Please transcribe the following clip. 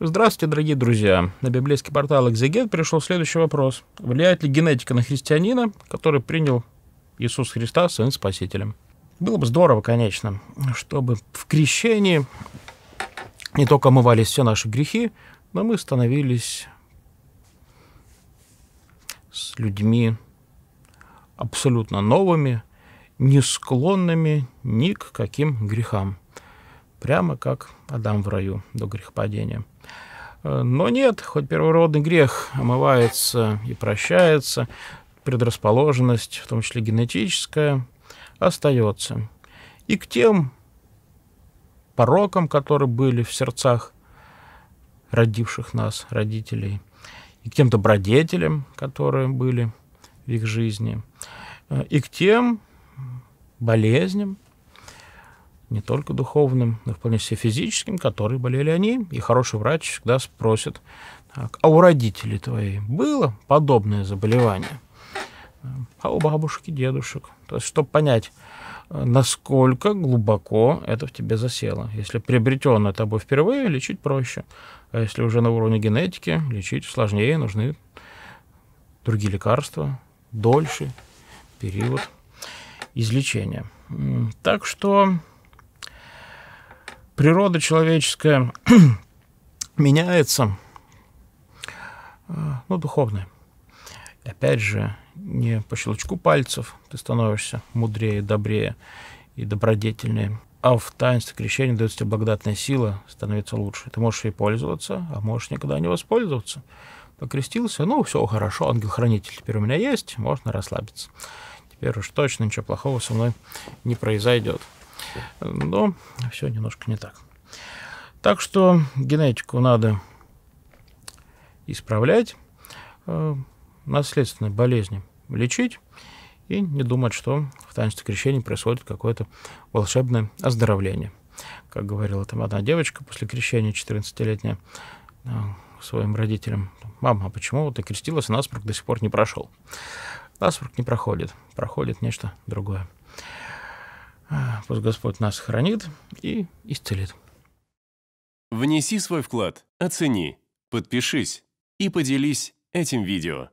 Здравствуйте, дорогие друзья. На библейский портал «Экзегет» пришел следующий вопрос. Влияет ли генетика на христианина, который принял Иисус Христа своим спасителем? Было бы здорово, конечно, чтобы в крещении не только омывались все наши грехи, но мы становились с людьми абсолютно новыми, не склонными ни к каким грехам – прямо как Адам в раю до грехопадения. Э, но нет, хоть первородный грех омывается и прощается, предрасположенность, в том числе генетическая, остается. И к тем порокам, которые были в сердцах родивших нас, родителей, и к тем добродетелям, которые были в их жизни, э, и к тем болезням, не только духовным, но и вполне себе физическим, которые болели они. И хороший врач всегда спросит, так, а у родителей твоей было подобное заболевание? А у бабушек и дедушек. То есть, чтобы понять, э, насколько глубоко это в тебе засело. Если приобретено тобой впервые, лечить проще. А если уже на уровне генетики, лечить сложнее, нужны другие лекарства, дольше период излечения. Так что природа человеческая меняется, э, ну, духовная. И опять же, не по щелчку пальцев ты становишься мудрее, добрее и добродетельнее, а в таинстве крещения дается тебе благодатная сила, становится лучше. Ты можешь ей пользоваться, а можешь никогда не воспользоваться. Покрестился, ну, все хорошо, ангел-хранитель теперь у меня есть, можно расслабиться. Теперь уж точно ничего плохого со мной не произойдет. Э, но все немножко не так. Так что генетику надо исправлять, э, наследственные болезни лечить и не думать, что в таинстве крещения происходит какое-то волшебное оздоровление. Как говорила там одна девочка после крещения 14-летняя э, своим родителям, «Мама, а почему ты крестилась, а насморк до сих пор не прошел?» Насморк не проходит, проходит нечто другое. Пусть Господь нас хранит и исцелит. Внеси свой вклад, оцени, подпишись и поделись этим видео.